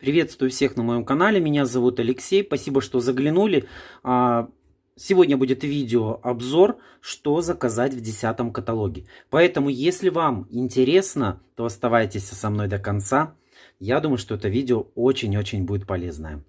Приветствую всех на моем канале, меня зовут Алексей, спасибо, что заглянули. А, сегодня будет видео обзор, что заказать в 10 каталоге. Поэтому, если вам интересно, то оставайтесь со мной до конца. Я думаю, что это видео очень-очень будет полезное.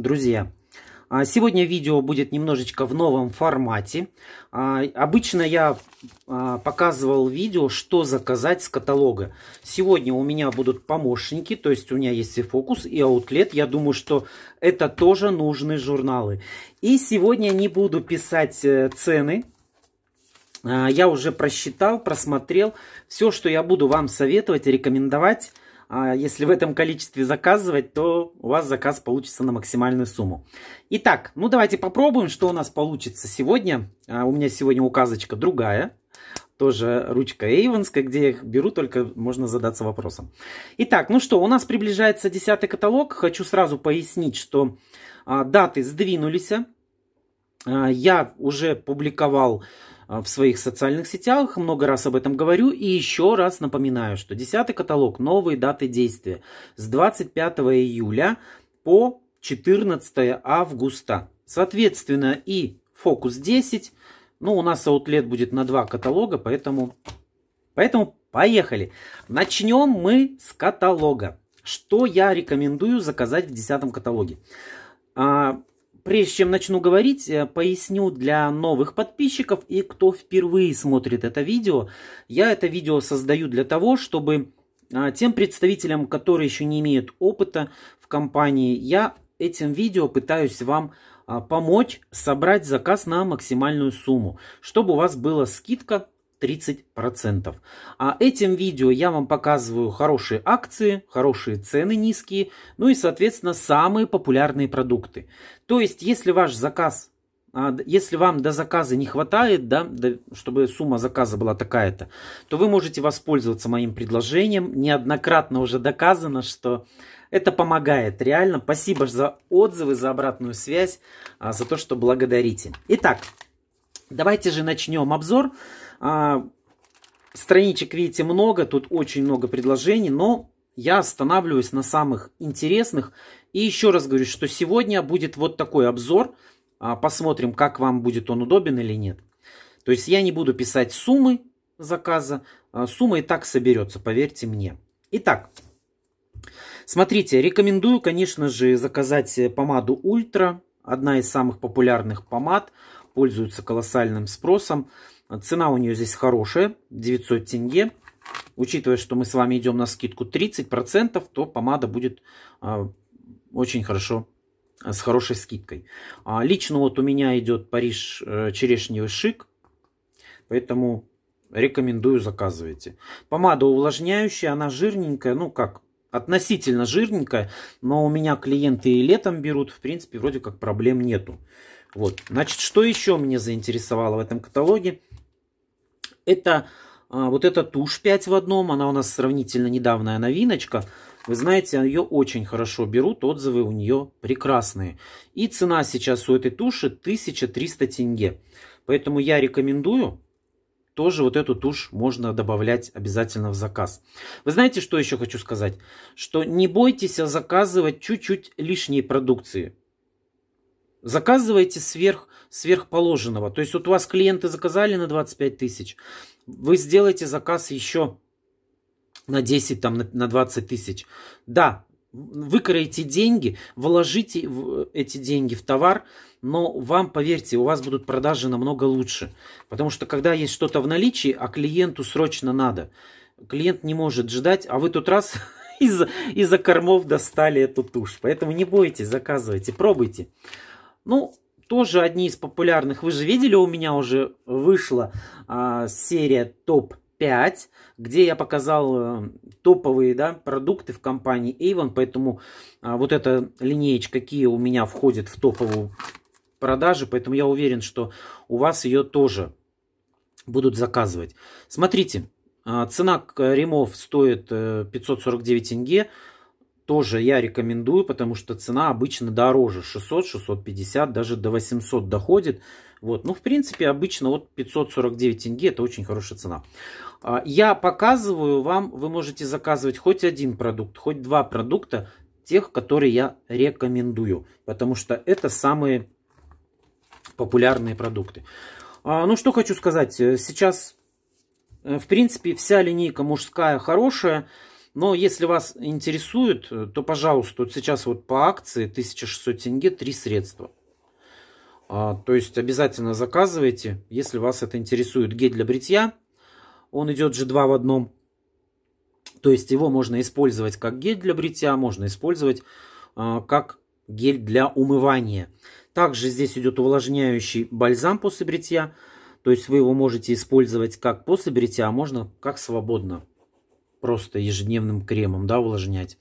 друзья. А, сегодня видео будет немножечко в новом формате. А, обычно я а, показывал видео, что заказать с каталога. Сегодня у меня будут помощники, то есть у меня есть и фокус, и аутлет. Я думаю, что это тоже нужны журналы. И сегодня не буду писать э, цены, я уже просчитал, просмотрел все, что я буду вам советовать, рекомендовать а если в этом количестве заказывать, то у вас заказ получится на максимальную сумму. Итак, ну давайте попробуем, что у нас получится сегодня. А, у меня сегодня указочка другая. Тоже ручка Эйвенская, где я их беру, только можно задаться вопросом. Итак, ну что, у нас приближается 10 каталог. Хочу сразу пояснить, что а, даты сдвинулись. А, я уже публиковал а, в своих социальных сетях, много раз об этом говорю и еще раз напоминаю, что 10 каталог «Новые даты действия» с 25 июля по 14 августа. Соответственно, и фокус 10, ну, у нас аутлет будет на два каталога, поэтому, поэтому поехали. Начнем мы с каталога. Что я рекомендую заказать в 10 каталоге? А, Прежде чем начну говорить, э, поясню для новых подписчиков и кто впервые смотрит это видео. Я это видео создаю для того, чтобы а, тем представителям, которые еще не имеют опыта в компании, я этим видео пытаюсь вам а, помочь собрать заказ на максимальную сумму, чтобы у вас была скидка 30%. А этим видео я вам показываю хорошие акции, хорошие цены низкие, ну и, соответственно, самые популярные продукты. То есть, если ваш заказ а, если вам до заказа не хватает, да, чтобы сумма заказа была такая-то, то вы можете воспользоваться моим предложением. Неоднократно уже доказано, что это помогает реально. Спасибо за отзывы, за обратную связь, а, за то, что благодарите. Итак, давайте же начнем обзор. А, страничек, видите, много, тут очень много предложений, но я останавливаюсь на самых интересных. И еще раз говорю, что сегодня будет вот такой обзор. А, посмотрим, как вам будет он удобен или нет. То есть я не буду писать суммы заказа. А, сумма и так соберется, поверьте мне. Итак, смотрите, рекомендую, конечно же, заказать помаду Ультра. Одна из самых популярных помад. Пользуется колоссальным спросом. Цена у нее здесь хорошая, 900 тенге. Учитывая, что мы с вами идем на скидку 30%, то помада будет а, очень хорошо а, с хорошей скидкой. А, лично вот у меня идет Париж э, черешневый шик, поэтому рекомендую заказывайте. Помада увлажняющая, она жирненькая, ну как, относительно жирненькая, но у меня клиенты и летом берут, в принципе, вроде как проблем нету. Вот, значит, что еще меня заинтересовало в этом каталоге? Это а, вот эта тушь 5 в одном, она у нас сравнительно недавняя новиночка. Вы знаете, ее очень хорошо берут, отзывы у нее прекрасные. И цена сейчас у этой туши 1300 тенге. Поэтому я рекомендую, тоже вот эту тушь можно добавлять обязательно в заказ. Вы знаете, что еще хочу сказать? Что не бойтесь заказывать чуть-чуть лишней продукции. Заказывайте сверх, сверхположенного. То есть вот у вас клиенты заказали на 25 тысяч, вы сделаете заказ еще на 10, там, на 20 тысяч. Да, выкроите деньги, вложите эти деньги в товар, но вам, поверьте, у вас будут продажи намного лучше. Потому что когда есть что-то в наличии, а клиенту срочно надо, клиент не может ждать, а вы тут раз из-за из кормов достали эту тушь. Поэтому не бойтесь, заказывайте, пробуйте. Ну, тоже одни из популярных. Вы же видели, у меня уже вышла а, серия топ-5, где я показал э, топовые да, продукты в компании Avon. Поэтому а, вот эта линеечка какие у меня входит в топовую продажи. Поэтому я уверен, что у вас ее тоже будут заказывать. Смотрите, а, цена ремов стоит 549 э, тенге тоже я рекомендую, потому что цена обычно дороже 600, 650, даже до 800 доходит. Вот, ну, в принципе, обычно от 549 тенге это очень хорошая цена. А, я показываю вам, вы можете заказывать хоть один продукт, хоть два продукта, тех, которые я рекомендую, потому что это самые популярные продукты. А, ну, что хочу сказать, э, сейчас, э, в принципе, вся линейка мужская хорошая, но если вас интересует, э, то, пожалуйста, вот сейчас вот по акции 1600 тенге три средства. А, то есть обязательно заказывайте, если вас это интересует. Гель для бритья, он идет же два в одном. То есть его можно использовать как гель для бритья, можно использовать а, как гель для умывания. Также здесь идет увлажняющий бальзам после бритья. То есть вы его можете использовать как после бритья, а можно как свободно просто ежедневным кремом, да, увлажнять.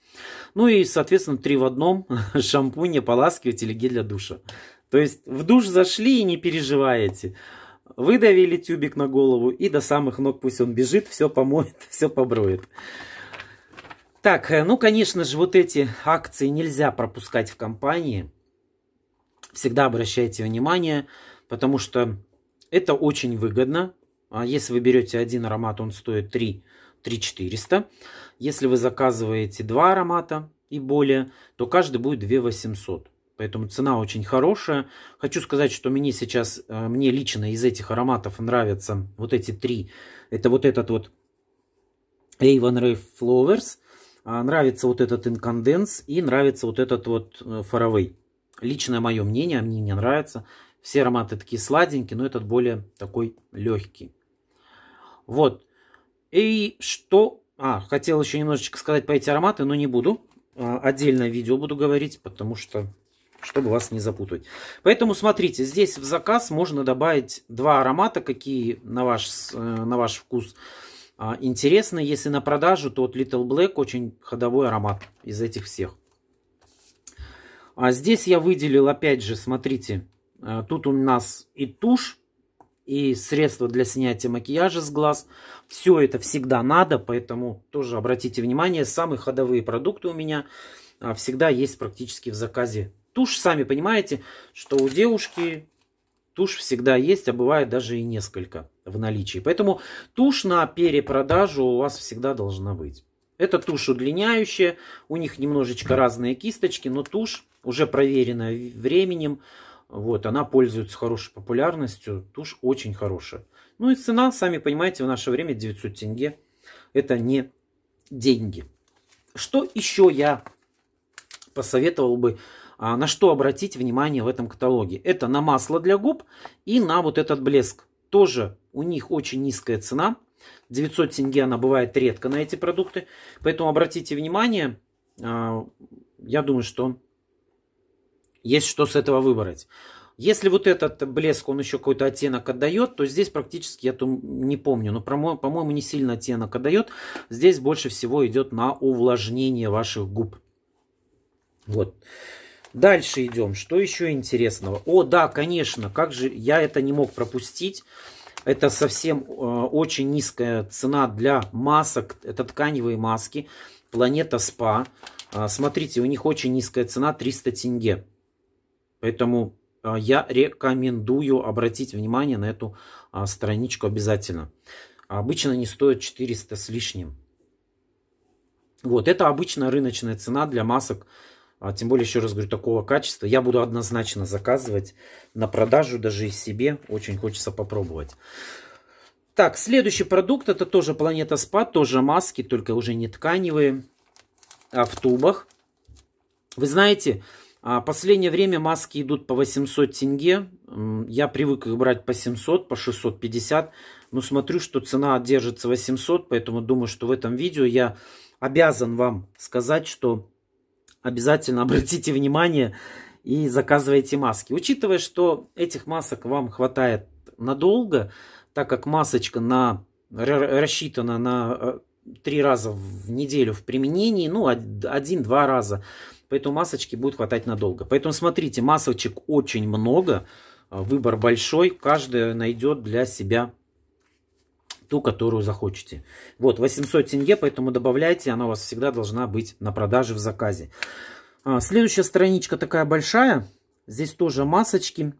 Ну и, соответственно, три в одном шампунь, ополаскиватель и гель для душа. То есть в душ зашли и не переживаете. Выдавили тюбик на голову и до самых ног пусть он бежит, все помоет, все поброет. Так, э, ну, конечно же, вот эти акции нельзя пропускать в компании. Всегда обращайте внимание, потому что это очень выгодно. А если вы берете один аромат, он стоит 3 3400. Если вы заказываете два аромата и более, то каждый будет 2800. Поэтому цена очень хорошая. Хочу сказать, что мне сейчас, э, мне лично из этих ароматов нравятся вот эти три. Это вот этот вот Avon Rave Flowers. А нравится вот этот Incandence и нравится вот этот вот э, Faraway. Личное мое мнение, мне не нравится. Все ароматы такие сладенькие, но этот более такой легкий. Вот, и что... А, хотел еще немножечко сказать про эти ароматы, но не буду. А, отдельное видео буду говорить, потому что чтобы вас не запутать. Поэтому смотрите, здесь в заказ можно добавить два аромата, какие на ваш, э, на ваш вкус а, интересны. Если на продажу, то вот Little Black очень ходовой аромат из этих всех. А здесь я выделил, опять же, смотрите, э, тут у нас и тушь и средства для снятия макияжа с глаз. Все это всегда надо, поэтому тоже обратите внимание, самые ходовые продукты у меня а, всегда есть практически в заказе. Тушь, сами понимаете, что у девушки тушь всегда есть, а бывает даже и несколько в наличии. Поэтому тушь на перепродажу у вас всегда должна быть. Это тушь удлиняющая, у них немножечко разные кисточки, но тушь уже проверенная временем, вот, она пользуется хорошей популярностью, тушь очень хорошая. Ну и цена, сами понимаете, в наше время 900 тенге. Это не деньги. Что еще я посоветовал бы, а, на что обратить внимание в этом каталоге? Это на масло для губ и на вот этот блеск. Тоже у них очень низкая цена. 900 тенге она бывает редко на эти продукты. Поэтому обратите внимание. А, я думаю, что есть что с этого выбрать. Если вот этот блеск, он еще какой-то оттенок отдает, то здесь практически, я там не помню, но, по-моему, не сильно оттенок отдает. Здесь больше всего идет на увлажнение ваших губ. Вот. Дальше идем. Что еще интересного? О, да, конечно, как же я это не мог пропустить. Это совсем э, очень низкая цена для масок. Это тканевые маски. Планета СПА. Э, смотрите, у них очень низкая цена 300 тенге. Поэтому а, я рекомендую обратить внимание на эту а, страничку обязательно. Обычно не стоит 400 с лишним. Вот, это обычная рыночная цена для масок, а, тем более, еще раз говорю, такого качества. Я буду однозначно заказывать на продажу, даже и себе. Очень хочется попробовать. Так, следующий продукт, это тоже Планета Спа, тоже маски, только уже не тканевые, а в тубах. Вы знаете, а, последнее время маски идут по 800 тенге. Я привык их брать по 700, по 650. Но смотрю, что цена держится 800, поэтому думаю, что в этом видео я обязан вам сказать, что обязательно обратите внимание и заказывайте маски. Учитывая, что этих масок вам хватает надолго, так как масочка на, рассчитана на э, три раза в неделю в применении, ну, один-два раза – Поэтому масочки будет хватать надолго. Поэтому смотрите, масочек очень много, а, выбор большой, каждая найдет для себя ту, которую захочете. Вот, 800 тенге, поэтому добавляйте, она у вас всегда должна быть на продаже в заказе. А, следующая страничка такая большая, здесь тоже масочки,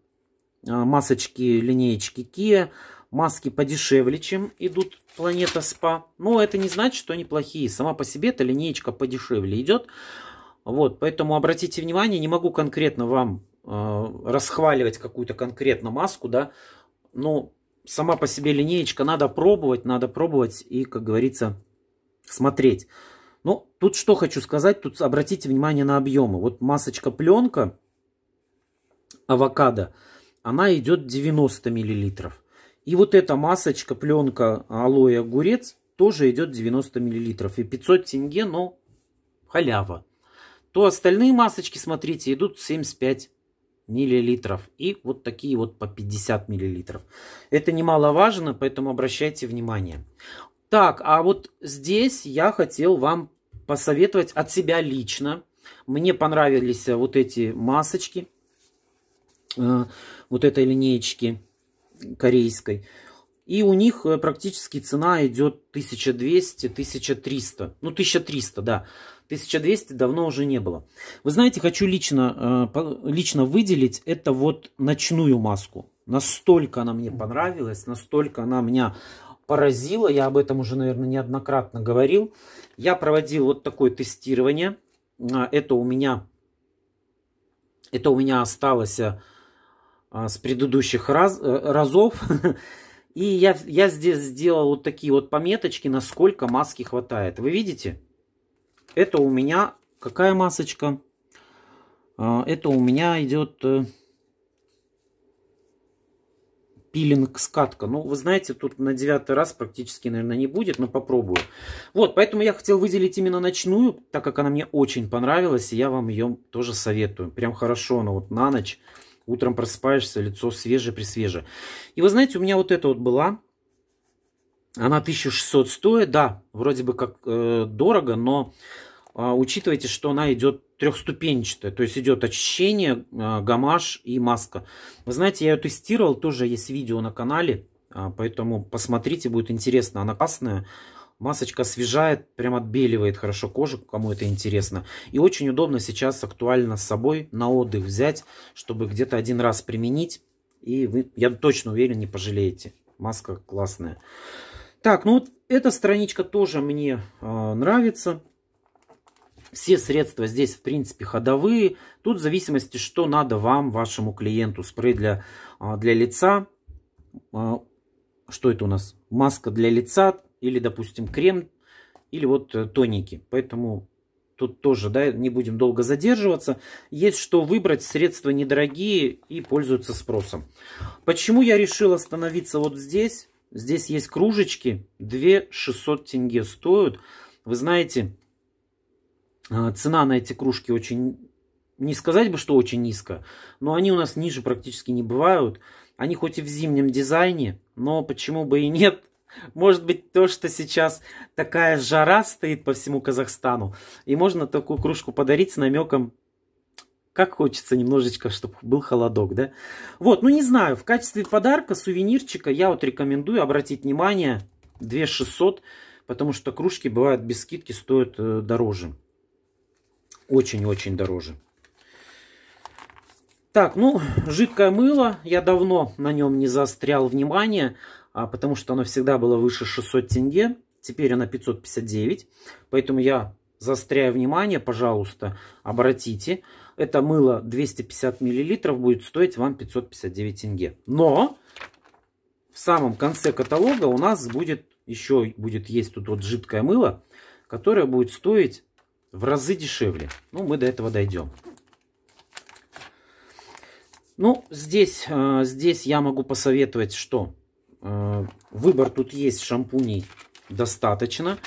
а, масочки линеечки Kia, маски подешевле, чем идут Планета СПА, но это не значит, что они плохие, сама по себе эта линеечка подешевле идет, вот, поэтому обратите внимание, не могу конкретно вам э, расхваливать какую-то конкретно маску, да, но сама по себе линеечка надо пробовать, надо пробовать и, как говорится, смотреть. Ну, тут что хочу сказать, тут обратите внимание на объемы. Вот масочка пленка авокадо, она идет 90 миллилитров. И вот эта масочка, пленка алоэ огурец тоже идет 90 миллилитров. И 500 тенге, но халява то остальные масочки, смотрите, идут 75 миллилитров и вот такие вот по 50 миллилитров. Это немаловажно, поэтому обращайте внимание. Так, а вот здесь я хотел вам посоветовать от себя лично. Мне понравились вот эти масочки, э, вот этой линеечки корейской. И у них э, практически цена идет 1200-1300. Ну, 1300, да. 1200 давно уже не было. Вы знаете, хочу лично, э, лично выделить это вот ночную маску. Настолько она мне понравилась, настолько она меня поразила. Я об этом уже, наверное, неоднократно говорил. Я проводил вот такое тестирование. А, это у меня, это у меня осталось э, а, с предыдущих раз, э, разов. И я, я здесь сделал вот такие вот пометочки, насколько маски хватает. Вы видите? Это у меня какая масочка? А, это у меня идет э, пилинг скатка. Ну, вы знаете, тут на девятый раз практически, наверное, не будет, но попробую. Вот, поэтому я хотел выделить именно ночную, так как она мне очень понравилась, и я вам ее тоже советую. Прям хорошо она вот на ночь. Утром просыпаешься, лицо свежее-пресвежее. И вы знаете, у меня вот это вот была она 1600 стоит, да, вроде бы как э, дорого, но э, учитывайте, что она идет трехступенчатая, то есть идет очищение, э, гамаш и маска. Вы знаете, я ее тестировал, тоже есть видео на канале, э, поэтому посмотрите, будет интересно. Она классная. масочка освежает, прям отбеливает хорошо кожу, кому это интересно. И очень удобно сейчас актуально с собой на отдых взять, чтобы где-то один раз применить, и вы, я точно уверен, не пожалеете. Маска классная. Так, ну вот эта страничка тоже мне э, нравится. Все средства здесь, в принципе, ходовые. Тут в зависимости, что надо вам, вашему клиенту. Спрей для, а, для лица. А, что это у нас? Маска для лица или, допустим, крем или вот э, тоники. Поэтому тут тоже, да, не будем долго задерживаться. Есть что выбрать, средства недорогие и пользуются спросом. Почему я решил остановиться вот здесь? Здесь есть кружечки, 2 600 тенге стоят. Вы знаете, э, цена на эти кружки очень, не сказать бы, что очень низко, но они у нас ниже практически не бывают. Они хоть и в зимнем дизайне, но почему бы и нет. Может быть, то, что сейчас такая жара стоит по всему Казахстану, и можно такую кружку подарить с намеком как хочется немножечко, чтобы был холодок, да. Вот, ну не знаю, в качестве подарка, сувенирчика я вот рекомендую обратить внимание 2600, потому что кружки бывают без скидки, стоят э, дороже. Очень-очень дороже. Так, ну, жидкое мыло, я давно на нем не заострял внимание, а потому что оно всегда было выше 600 тенге, теперь она 559, поэтому я заостряю внимание, пожалуйста, обратите. Это мыло 250 мл будет стоить вам 559 тенге. Но в самом конце каталога у нас будет еще будет есть тут вот жидкое мыло, которое будет стоить в разы дешевле. Ну, мы до этого дойдем. Ну, здесь, э, здесь я могу посоветовать, что э, выбор тут есть шампуней достаточно.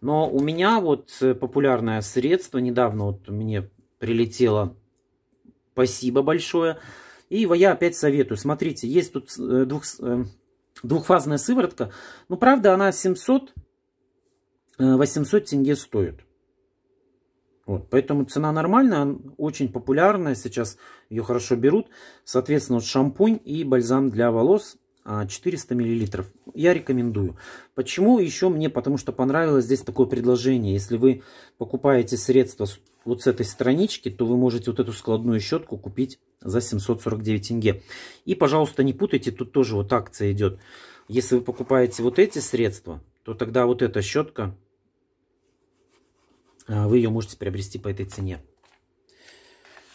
Но у меня вот э, популярное средство, недавно вот мне прилетело, спасибо большое. И я опять советую, смотрите, есть тут э, двух, э, двухфазная сыворотка, но ну, правда она 700, 800 тенге стоит. Вот, поэтому цена нормальная, очень популярная, сейчас ее хорошо берут. Соответственно, вот шампунь и бальзам для волос 400 а, миллилитров. Я рекомендую. Почему еще мне? Потому что понравилось здесь такое предложение. Если вы покупаете средства вот с этой странички, то вы можете вот эту складную щетку купить за 749 тенге. И, пожалуйста, не путайте, тут тоже вот акция идет. Если вы покупаете вот эти средства, то тогда вот эта щетка, а, вы ее можете приобрести по этой цене.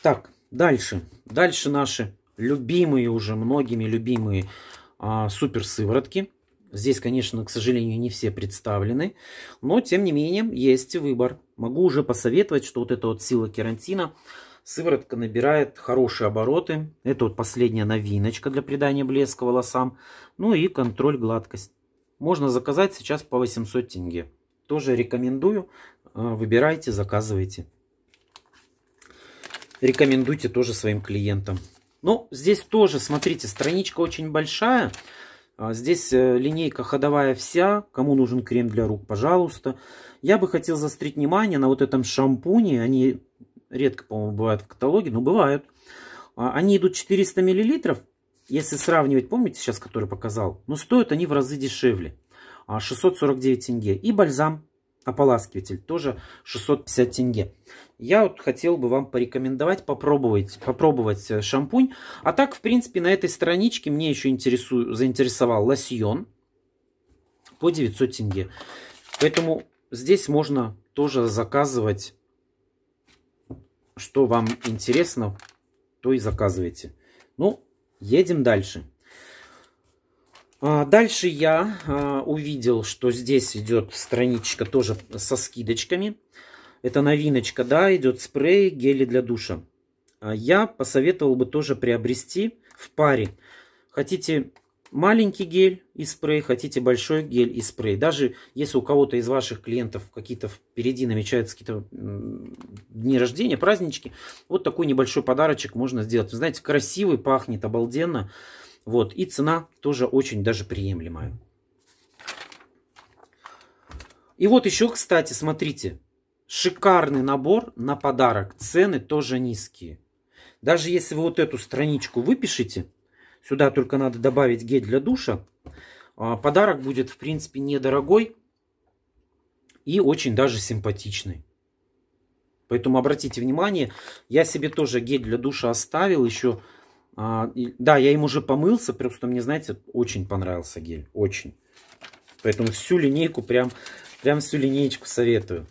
Так, дальше. Дальше наши любимые уже, многими любимые а, супер сыворотки. Здесь, конечно, к сожалению, не все представлены, но тем не менее есть выбор. Могу уже посоветовать, что вот эта вот сила керантина, сыворотка набирает хорошие обороты. Это вот последняя новиночка для придания блеска волосам. Ну и контроль гладкость. Можно заказать сейчас по 800 тенге. Тоже рекомендую. А, выбирайте, заказывайте. Рекомендуйте тоже своим клиентам. Ну, здесь тоже, смотрите, страничка очень большая. А, здесь э, линейка ходовая вся. Кому нужен крем для рук, пожалуйста. Я бы хотел заострить внимание на вот этом шампуне. Они редко, по-моему, бывают в каталоге, но бывают. А, они идут 400 мл. Если сравнивать, помните сейчас, который показал? Но ну, стоят они в разы дешевле. 649 а, тенге. И бальзам ополаскиватель, тоже 650 тенге. Я вот хотел бы вам порекомендовать попробовать, попробовать э, шампунь. А так, в принципе, на этой страничке мне еще интересу, заинтересовал лосьон по 900 тенге. Поэтому здесь можно тоже заказывать, что вам интересно, то и заказывайте. Ну, едем дальше. А, дальше я а, увидел, что здесь идет страничка тоже со скидочками. Это новиночка, да, идет спрей, гели для душа. А я посоветовал бы тоже приобрести в паре. Хотите маленький гель и спрей, хотите большой гель и спрей. Даже если у кого-то из ваших клиентов какие-то впереди намечаются какие-то дни рождения, празднички, вот такой небольшой подарочек можно сделать. знаете, красивый, пахнет обалденно. Вот, и цена тоже очень даже приемлемая. И вот еще, кстати, смотрите, шикарный набор на подарок. Цены тоже низкие. Даже если вы вот эту страничку выпишите, сюда только надо добавить гель для душа, а, подарок будет, в принципе, недорогой и очень даже симпатичный. Поэтому обратите внимание, я себе тоже гель для душа оставил еще а, и, да, я им уже помылся, просто мне, знаете, очень понравился гель, очень. Поэтому всю линейку, прям, прям всю линейку советую.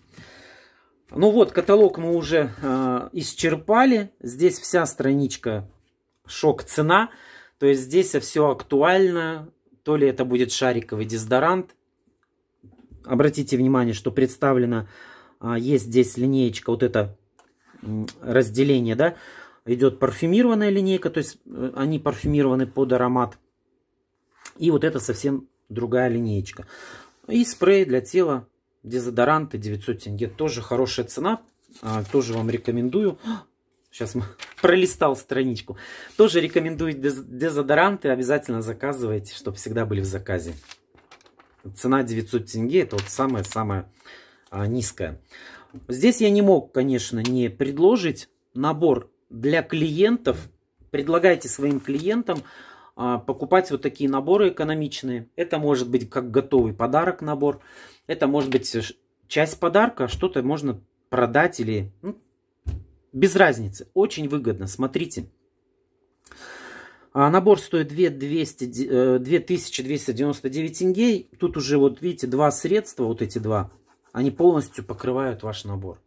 Ну вот, каталог мы уже э, исчерпали. Здесь вся страничка шок-цена. То есть здесь все актуально. То ли это будет шариковый дезодорант. Обратите внимание, что представлено, э, есть здесь линеечка, вот это э, разделение, да, идет парфюмированная линейка, то есть э, они парфюмированы под аромат. И вот это совсем другая линеечка. И спрей для тела, дезодоранты 900 тенге, тоже хорошая цена, а, тоже вам рекомендую. Сейчас пролистал страничку. Тоже рекомендую дезодоранты, обязательно заказывайте, чтобы всегда были в заказе. Цена 900 тенге, это вот самая-самая а, низкая. Здесь я не мог, конечно, не предложить набор для клиентов, предлагайте своим клиентам а, покупать вот такие наборы экономичные. Это может быть как готовый подарок набор, это может быть часть подарка, что-то можно продать или... Ну, без разницы, очень выгодно, смотрите. А, набор стоит 2200, 2299 э, тенге. Тут уже, вот видите, два средства, вот эти два, они полностью покрывают ваш набор.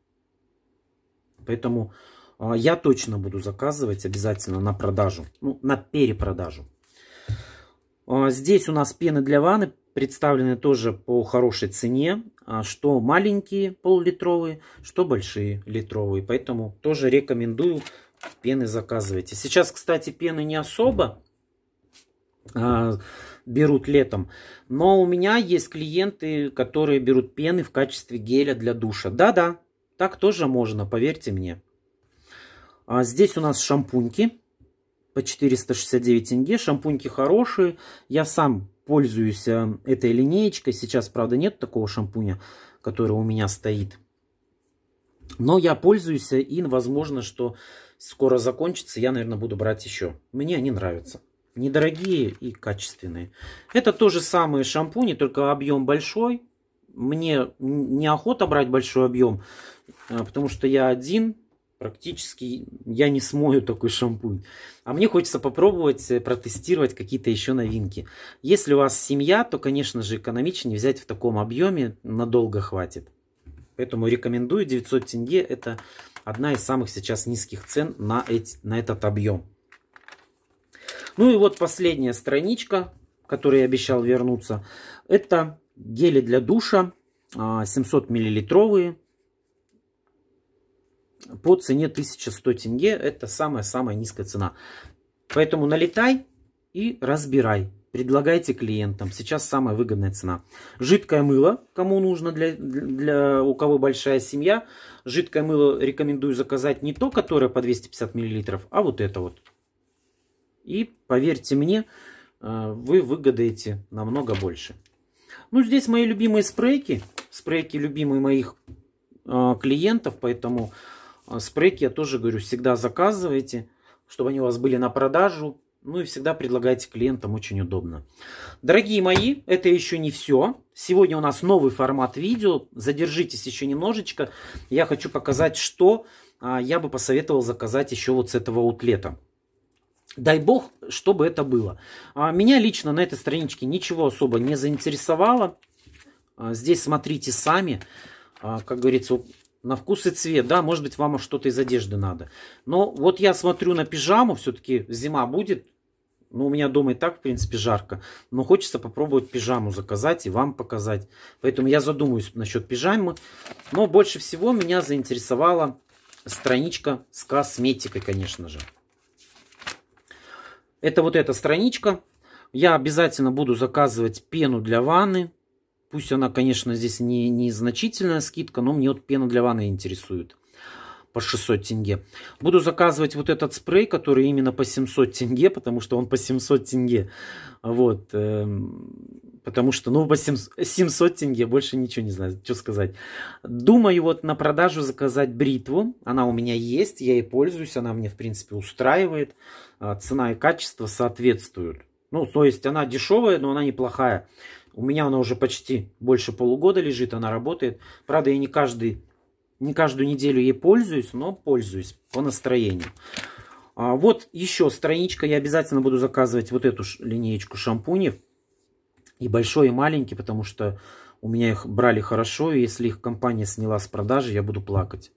Поэтому а, я точно буду заказывать обязательно на продажу, ну, на перепродажу. А, здесь у нас пены для ванны представлены тоже по хорошей цене, а, что маленькие пол что большие литровые, поэтому тоже рекомендую пены заказывайте. Сейчас, кстати, пены не особо берут летом. Но у меня есть клиенты, которые берут пены в качестве геля для душа. Да-да, так тоже можно, поверьте мне. А здесь у нас шампуньки по 469 тенге. Шампуньки хорошие. Я сам пользуюсь э, этой линеечкой. Сейчас, правда, нет такого шампуня, который у меня стоит. Но я пользуюсь, э, и возможно, что скоро закончится. Я, наверное, буду брать еще. Мне они нравятся. Недорогие и качественные. Это тоже самые шампуни, только объем большой. Мне неохота брать большой объем, э, потому что я один практически я не смою такой шампунь. А мне хочется попробовать э, протестировать какие-то еще новинки. Если у вас семья, то, конечно же, экономичнее взять в таком объеме, надолго хватит. Поэтому рекомендую 900 тенге, это одна из самых сейчас низких цен на, эти, на этот объем. Ну и вот последняя страничка, которой я обещал вернуться, это гели для душа 700 а, миллилитровые по цене 1100 тенге. Это самая-самая низкая цена. Поэтому налетай и разбирай. Предлагайте клиентам. Сейчас самая выгодная цена. Жидкое мыло, кому нужно, для, для у кого большая семья. Жидкое мыло рекомендую заказать не то, которое по 250 мл, а вот это вот. И поверьте мне, э, вы выгодаете намного больше. Ну, здесь мои любимые спрейки. Спрейки любимые моих э, клиентов, поэтому Э, спреки, я тоже говорю, всегда заказывайте, чтобы они у вас были на продажу. Ну и всегда предлагайте клиентам, очень удобно. Дорогие мои, это еще не все. Сегодня у нас новый формат видео. Задержитесь еще немножечко. Я хочу показать, что а, я бы посоветовал заказать еще вот с этого утлета. Дай бог, чтобы это было. А, меня лично на этой страничке ничего особо не заинтересовало. А, здесь смотрите сами. Как говорится, на вкус и цвет, да, может быть, вам что-то из одежды надо. Но вот я смотрю на пижаму, все-таки зима будет, ну, у меня дома и так, в принципе, жарко, но хочется попробовать пижаму заказать и вам показать. Поэтому я задумаюсь насчет пижамы, но больше всего меня заинтересовала страничка с косметикой, конечно же. Это вот эта страничка. Я обязательно буду заказывать пену для ванны, Пусть она, конечно, здесь не, не значительная скидка, но мне вот пена для ванны интересует по 600 тенге. Буду заказывать вот этот спрей, который именно по 700 тенге, потому что он по 700 тенге. Вот, эм, потому что, ну, по 700 тенге, больше ничего не знаю, что сказать. Думаю вот на продажу заказать бритву. Она у меня есть, я ей пользуюсь, она мне, в принципе, устраивает. А, цена и качество соответствуют. Ну, то есть она дешевая, но она неплохая. У меня она уже почти больше полугода лежит, она работает. Правда, я не, каждый, не каждую неделю ей пользуюсь, но пользуюсь по настроению. А вот еще страничка. Я обязательно буду заказывать вот эту линеечку шампуни И большой, и маленький, потому что у меня их брали хорошо. И если их компания сняла с продажи, я буду плакать.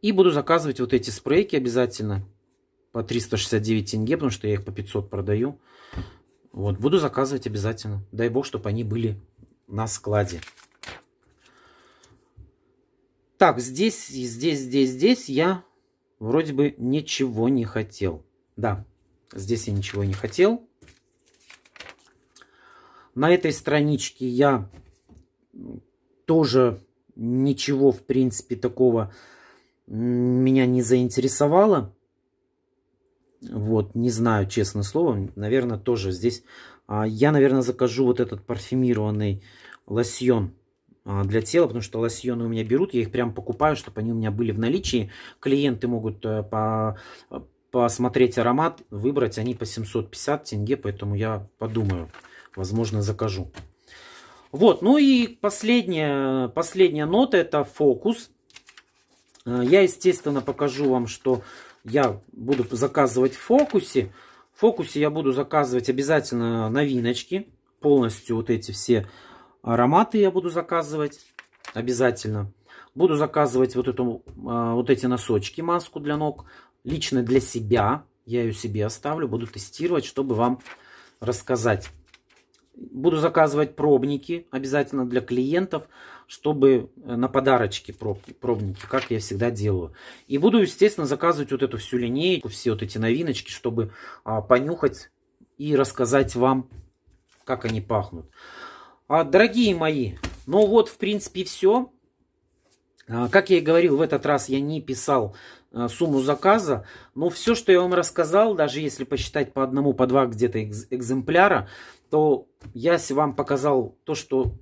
И буду заказывать вот эти спрейки обязательно по 369 тенге, потому что я их по 500 продаю. Вот, буду заказывать обязательно. Дай бог, чтобы они были на складе. Так, здесь, здесь, здесь, здесь я вроде бы ничего не хотел. Да, здесь я ничего не хотел. На этой страничке я тоже ничего, в принципе, такого меня не заинтересовало. Вот, не знаю, честное слово. Наверное, тоже здесь... А, я, наверное, закажу вот этот парфюмированный лосьон а, для тела, потому что лосьоны у меня берут, я их прям покупаю, чтобы они у меня были в наличии. Клиенты могут э, по, э, посмотреть аромат, выбрать, они по 750 тенге, поэтому я подумаю, возможно, закажу. Вот, ну и последняя, последняя нота, это фокус. Э, я, естественно, покажу вам, что я буду заказывать в фокусе. В фокусе я буду заказывать обязательно новиночки. Полностью вот эти все ароматы я буду заказывать. Обязательно. Буду заказывать вот, эту, а, вот эти носочки, маску для ног. Лично для себя. Я ее себе оставлю. Буду тестировать, чтобы вам рассказать. Буду заказывать пробники обязательно для клиентов чтобы э, на подарочки пробки, пробники, как я всегда делаю. И буду, естественно, заказывать вот эту всю линейку, все вот эти новиночки, чтобы а, понюхать и рассказать вам, как они пахнут. А, дорогие мои, ну вот, в принципе, все. А, как я и говорил, в этот раз я не писал э, сумму заказа, но все, что я вам рассказал, даже если посчитать по одному, по два где-то экземпляра, то я вам показал то, что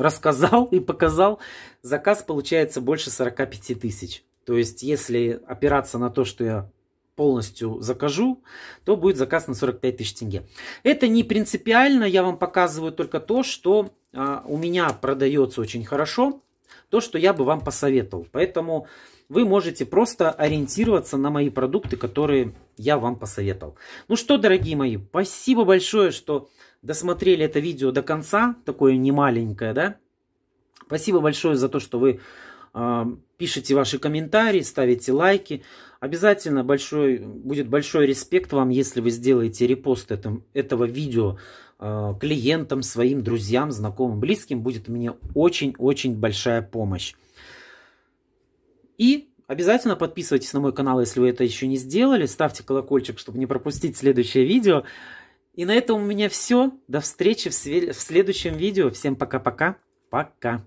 рассказал и показал, заказ получается больше 45 тысяч. То есть, если опираться на то, что я полностью закажу, то будет заказ на 45 тысяч тенге. Это не принципиально, я вам показываю только то, что а, у меня продается очень хорошо, то, что я бы вам посоветовал. Поэтому вы можете просто ориентироваться на мои продукты, которые я вам посоветовал. Ну что, дорогие мои, спасибо большое, что досмотрели это видео до конца, такое немаленькое, да. Спасибо большое за то, что вы э, пишете ваши комментарии, ставите лайки. Обязательно большой, будет большой респект вам, если вы сделаете репост этом, этого видео э, клиентам, своим друзьям, знакомым, близким. Будет мне очень-очень большая помощь. И Обязательно подписывайтесь на мой канал, если вы это еще не сделали. Ставьте колокольчик, чтобы не пропустить следующее видео. И на этом у меня все. До встречи в, в следующем видео. Всем пока-пока. пока.